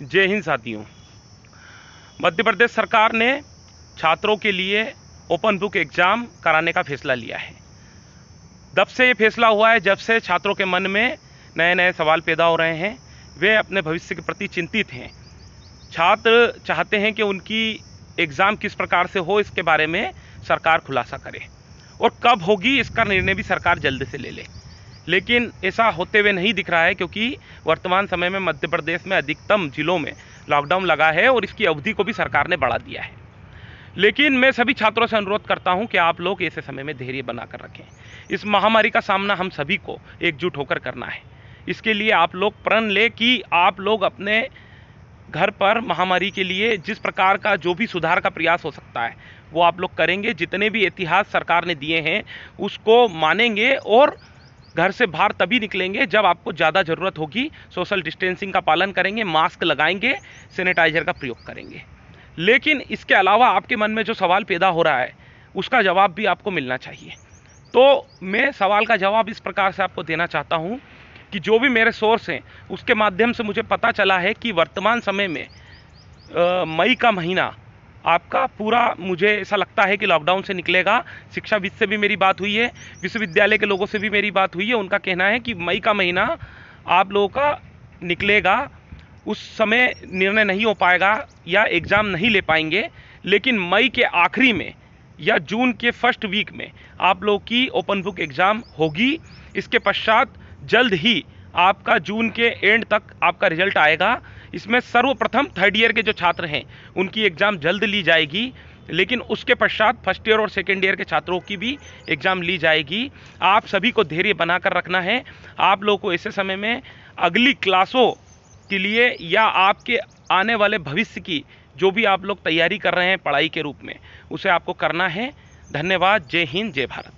जय हिंद साथियों मध्य प्रदेश सरकार ने छात्रों के लिए ओपन बुक एग्ज़ाम कराने का फैसला लिया है जब से ये फैसला हुआ है जब से छात्रों के मन में नए नए सवाल पैदा हो रहे हैं वे अपने भविष्य के प्रति चिंतित हैं छात्र चाहते हैं कि उनकी एग्ज़ाम किस प्रकार से हो इसके बारे में सरकार खुलासा करे और कब होगी इसका निर्णय भी सरकार जल्द से ले ले लेकिन ऐसा होते हुए नहीं दिख रहा है क्योंकि वर्तमान समय में मध्य प्रदेश में अधिकतम जिलों में लॉकडाउन लगा है और इसकी अवधि को भी सरकार ने बढ़ा दिया है लेकिन मैं सभी छात्रों से अनुरोध करता हूं कि आप लोग ऐसे समय में धैर्य बनाकर रखें इस महामारी का सामना हम सभी को एकजुट होकर करना है इसके लिए आप लोग प्रण लें कि आप लोग अपने घर पर महामारी के लिए जिस प्रकार का जो भी सुधार का प्रयास हो सकता है वो आप लोग करेंगे जितने भी इतिहास सरकार ने दिए हैं उसको मानेंगे और घर से बाहर तभी निकलेंगे जब आपको ज़्यादा ज़रूरत होगी सोशल डिस्टेंसिंग का पालन करेंगे मास्क लगाएंगे सैनिटाइजर का प्रयोग करेंगे लेकिन इसके अलावा आपके मन में जो सवाल पैदा हो रहा है उसका जवाब भी आपको मिलना चाहिए तो मैं सवाल का जवाब इस प्रकार से आपको देना चाहता हूँ कि जो भी मेरे सोर्स हैं उसके माध्यम से मुझे पता चला है कि वर्तमान समय में मई का महीना आपका पूरा मुझे ऐसा लगता है कि लॉकडाउन से निकलेगा शिक्षाविद से भी मेरी बात हुई है विश्वविद्यालय के लोगों से भी मेरी बात हुई है उनका कहना है कि मई का महीना आप लोगों का निकलेगा उस समय निर्णय नहीं हो पाएगा या एग्ज़ाम नहीं ले पाएंगे लेकिन मई के आखिरी में या जून के फर्स्ट वीक में आप लोग की ओपन बुक एग्ज़ाम होगी इसके पश्चात जल्द ही आपका जून के एंड तक आपका रिजल्ट आएगा इसमें सर्वप्रथम थर्ड ईयर के जो छात्र हैं उनकी एग्ज़ाम जल्द ली जाएगी लेकिन उसके पश्चात फर्स्ट ईयर और सेकेंड ईयर के छात्रों की भी एग्ज़ाम ली जाएगी आप सभी को धैर्य बनाकर रखना है आप लोगों को ऐसे समय में अगली क्लासों के लिए या आपके आने वाले भविष्य की जो भी आप लोग तैयारी कर रहे हैं पढ़ाई के रूप में उसे आपको करना है धन्यवाद जय हिंद जय भारत